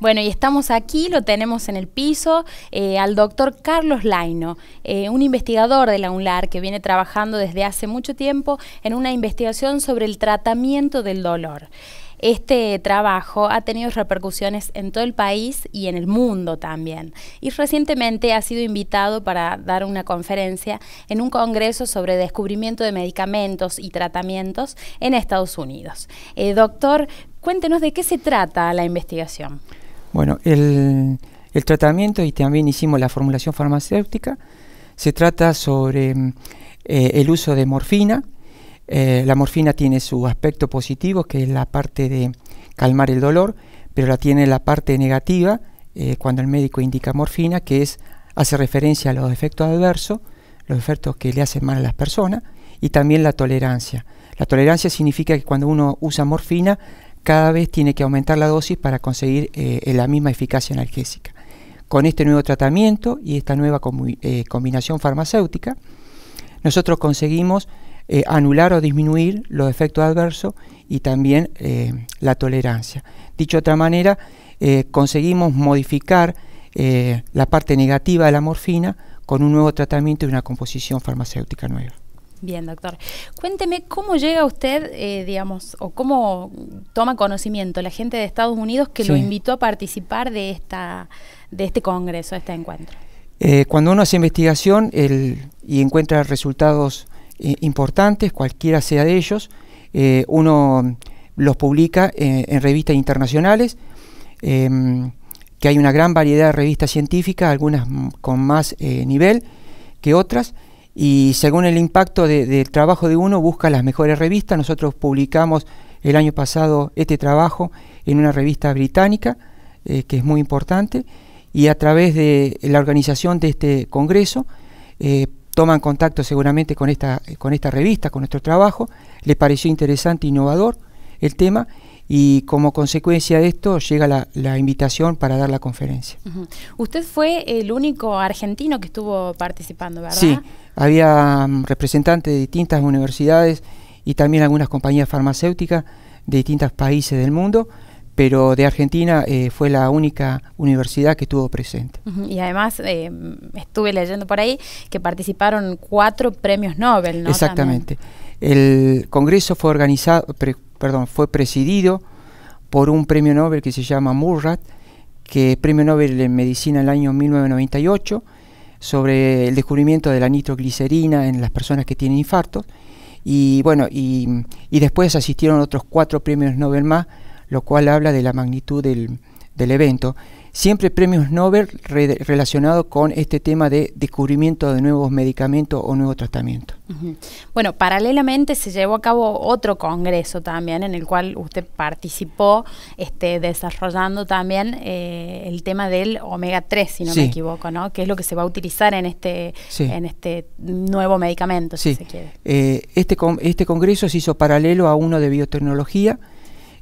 Bueno, y estamos aquí, lo tenemos en el piso, eh, al doctor Carlos Laino, eh, un investigador de la UNLAR que viene trabajando desde hace mucho tiempo en una investigación sobre el tratamiento del dolor. Este trabajo ha tenido repercusiones en todo el país y en el mundo también. Y recientemente ha sido invitado para dar una conferencia en un congreso sobre descubrimiento de medicamentos y tratamientos en Estados Unidos. Eh, doctor, cuéntenos de qué se trata la investigación. Bueno, el, tratamiento y también hicimos la formulación farmacéutica. Se trata sobre eh, el uso de morfina eh, la morfina tiene su aspecto positivo, que es la parte de calmar el dolor, pero la tiene la parte negativa, eh, cuando el médico indica morfina, que es, hace referencia a los efectos adversos, los efectos que le hacen mal a las personas, y también la tolerancia. La tolerancia significa que cuando uno usa morfina, cada vez tiene que aumentar la dosis para conseguir eh, la misma eficacia analgésica. Con este nuevo tratamiento y esta nueva combinación farmacéutica, nosotros conseguimos eh, anular o disminuir los efectos adversos y también eh, la tolerancia. Dicho de otra manera, eh, conseguimos modificar la parte negativa de la morfina con un nuevo tratamiento y una composición farmacéutica nueva. Bien, doctor. Cuénteme cómo llega usted, digamos, o cómo toma conocimiento la gente de Estados Unidos que lo invitó a participar de, esta, de este congreso, de este encuentro. cuando uno hace investigación y encuentra resultados importantes, cualquiera sea de ellos. Eh, uno los publica eh, en revistas internacionales, em, que hay una gran variedad de revistas científicas, algunas con más eh, nivel que otras, y según el impacto del trabajo de uno, busca las mejores revistas. Nosotros publicamos el año pasado este trabajo en una revista británica, que es muy importante, y a través de la organización de este Congreso toman contacto seguramente con esta, con esta revista, con nuestro trabajo, les pareció interesante, innovador el tema y como consecuencia de esto llega la, invitación para dar la conferencia. Usted fue el único argentino que estuvo participando, ¿verdad? Sí, había mm, representantes de distintas universidades y también algunas compañías farmacéuticas de distintos países del mundo pero de Argentina eh, fue la única universidad que estuvo presente. Y además eh, estuve leyendo por ahí que participaron cuatro premios Nobel, ¿no? Exactamente. El congreso fue organizado, perdón, fue presidido por un premio Nobel que se llama Murrat, que es premio Nobel en medicina en el año 1998 sobre el descubrimiento de la nitroglicerina en las personas que tienen infartos. Y bueno, y, y después asistieron otros cuatro premios Nobel más lo cual habla de la magnitud del, evento. Siempre premios Nobel relacionados con este tema de descubrimiento de nuevos medicamentos o nuevos tratamientos. Bueno, paralelamente se llevó a cabo otro congreso también en el cual usted participó este, desarrollando también eh, el tema del omega 3, si no me equivoco, ¿no? que es lo que se va a utilizar en este, en este nuevo medicamento, sí. Eh, este, este congreso se hizo paralelo a uno de biotecnología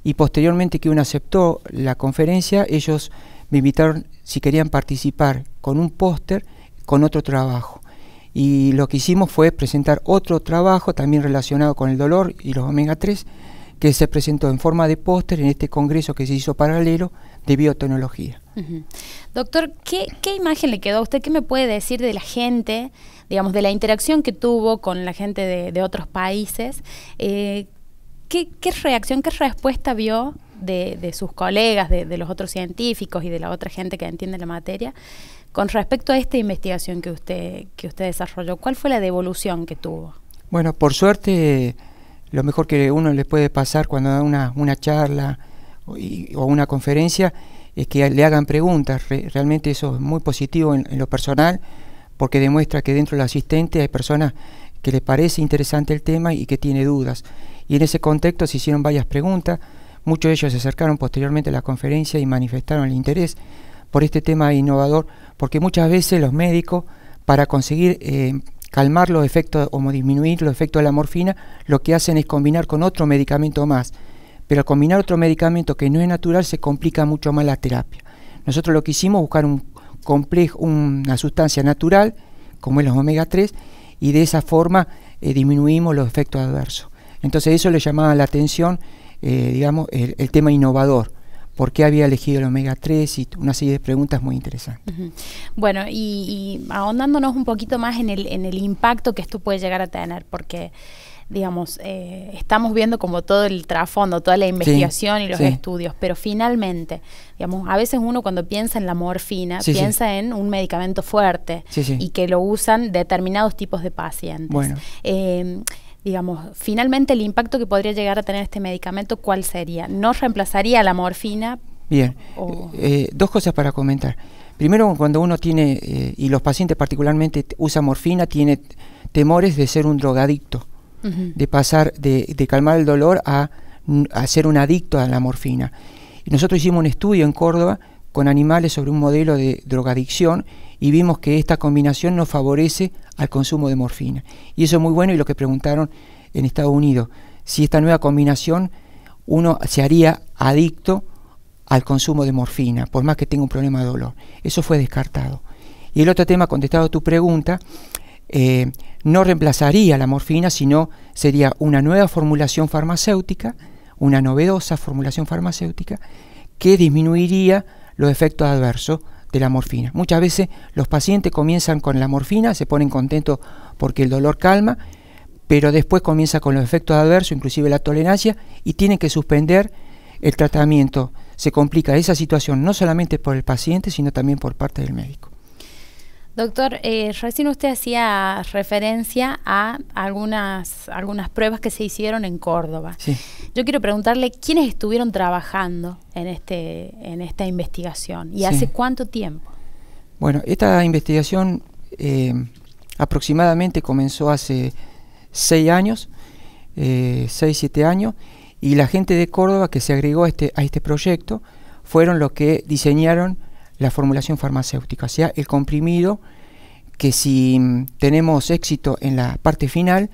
y posteriormente que uno aceptó la conferencia, ellos me invitaron si querían participar con un póster, con otro trabajo. Y lo que hicimos fue presentar otro trabajo también relacionado con el dolor y los omega 3, que se presentó en forma de póster en este congreso que se hizo paralelo de biotecnología. Doctor, ¿qué, imagen le quedó a usted? ¿Qué me puede decir de la gente, digamos, de la interacción que tuvo con la gente de, otros países? Eh, ¿qué, reacción, qué respuesta vio de, sus colegas, de, los otros científicos y de la otra gente que entiende la materia con respecto a esta investigación que usted, que usted desarrolló? ¿Cuál fue la devolución que tuvo? Bueno, por suerte, lo mejor que uno le puede pasar cuando da una, charla o una conferencia es que le hagan preguntas. realmente eso es muy positivo en, en lo personal porque demuestra que dentro del asistente hay personas que le parece interesante el tema y que tiene dudas. Y en ese contexto se hicieron varias preguntas, muchos de ellos se acercaron posteriormente a la conferencia y manifestaron el interés por este tema innovador, porque muchas veces los médicos, para conseguir eh, calmar los efectos o disminuir los efectos de la morfina, lo que hacen es combinar con otro medicamento más. Pero al combinar otro medicamento que no es natural se complica mucho más la terapia. Nosotros lo que hicimos buscar un complejo, una sustancia natural, como es los omega 3, y de esa forma eh, disminuimos los efectos adversos. Entonces eso le llamaba la atención, eh, digamos, el, tema innovador. ¿Por qué había elegido el omega 3? Y una serie de preguntas muy interesantes. Bueno, y, y, ahondándonos un poquito más en el, en el impacto que esto puede llegar a tener, porque digamos, eh, estamos viendo como todo el trasfondo, toda la investigación y los estudios, pero finalmente, digamos, a veces uno cuando piensa en la morfina, piensa en un medicamento fuerte y que lo usan determinados tipos de pacientes. Bueno. Em, digamos, finalmente el impacto que podría llegar a tener este medicamento, ¿cuál sería? ¿No reemplazaría la morfina? Bien, eh, dos cosas para comentar. Primero, cuando uno tiene, eh, y los pacientes particularmente usan morfina, tiene temores de ser un drogadicto de pasar de, calmar el dolor a, a, ser un adicto a la morfina. Y nosotros hicimos un estudio en Córdoba con animales sobre un modelo de drogadicción y vimos que esta combinación nos favorece al consumo de morfina. Y eso es muy bueno y lo que preguntaron en Estados Unidos, si esta nueva combinación uno se haría adicto al consumo de morfina, por más que tenga un problema de dolor. Eso fue descartado. Y el otro tema, contestado a tu pregunta, eh, no reemplazaría la morfina, sino sería una nueva formulación farmacéutica, una novedosa formulación farmacéutica, que disminuiría los efectos adversos de la morfina. Muchas veces los pacientes comienzan con la morfina, se ponen contentos porque el dolor calma, pero después comienza con los efectos adversos, inclusive la tolerancia, y tienen que suspender el tratamiento. Se complica esa situación no solamente por el paciente, sino también por parte del médico. Doctor, eh, recién usted hacía referencia a algunas, algunas pruebas que se hicieron en Córdoba. Yo quiero preguntarle quiénes estuvieron trabajando en, este, en esta investigación y hace cuánto tiempo. Bueno, esta investigación eh, aproximadamente comenzó hace seis años, eh, seis, siete años, y la gente de Córdoba que se agregó este, a este proyecto fueron los que diseñaron la formulación farmacéutica, o sea, el comprimido que si mm, tenemos éxito en la parte final,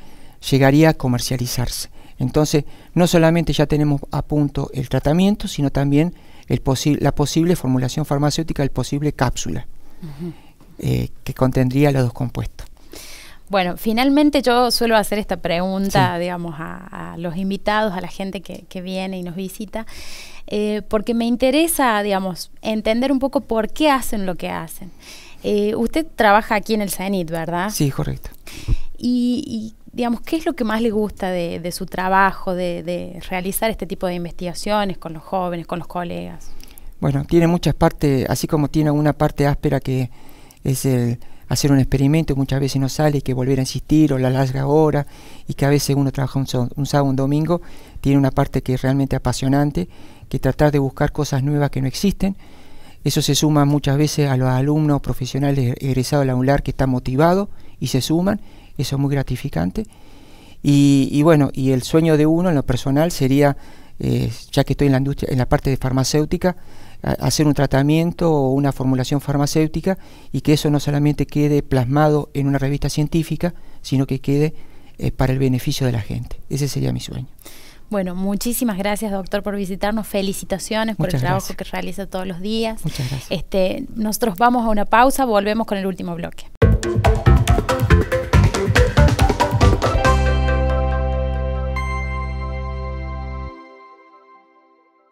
llegaría a comercializarse. Entonces, no solamente ya tenemos a punto el tratamiento, sino también la posible formulación farmacéutica, el posible cápsula eh, que contendría los dos compuestos. Bueno, finalmente yo suelo hacer esta pregunta, digamos, a, los invitados, a la gente que, viene y nos visita, eh, porque me interesa, digamos, entender un poco por qué hacen lo que hacen. Eh, usted trabaja aquí en el CENIT, ¿verdad? Sí, correcto. Y, digamos, ¿qué es lo que más le gusta de, su trabajo, de, de, realizar este tipo de investigaciones con los jóvenes, con los colegas? Bueno, tiene muchas partes, así como tiene una parte áspera que es el hacer un experimento, muchas veces no sale, que volver a insistir o la larga ahora, y que a veces uno trabaja un, un, sábado, un domingo, tiene una parte que es realmente apasionante, que tratar de buscar cosas nuevas que no existen. Eso se suma muchas veces a los alumnos profesionales egresados al la que están motivados y se suman, eso es muy gratificante. Y, bueno, y el sueño de uno en lo personal sería, eh, ya que estoy en la, industria, en la parte de farmacéutica, hacer un tratamiento o una formulación farmacéutica y que eso no solamente quede plasmado en una revista científica, sino que quede eh, para el beneficio de la gente. Ese sería mi sueño. Bueno, muchísimas gracias, doctor, por visitarnos. Felicitaciones por el trabajo que realiza todos los días. Muchas gracias. Este, nosotros vamos a una pausa, volvemos con el último bloque.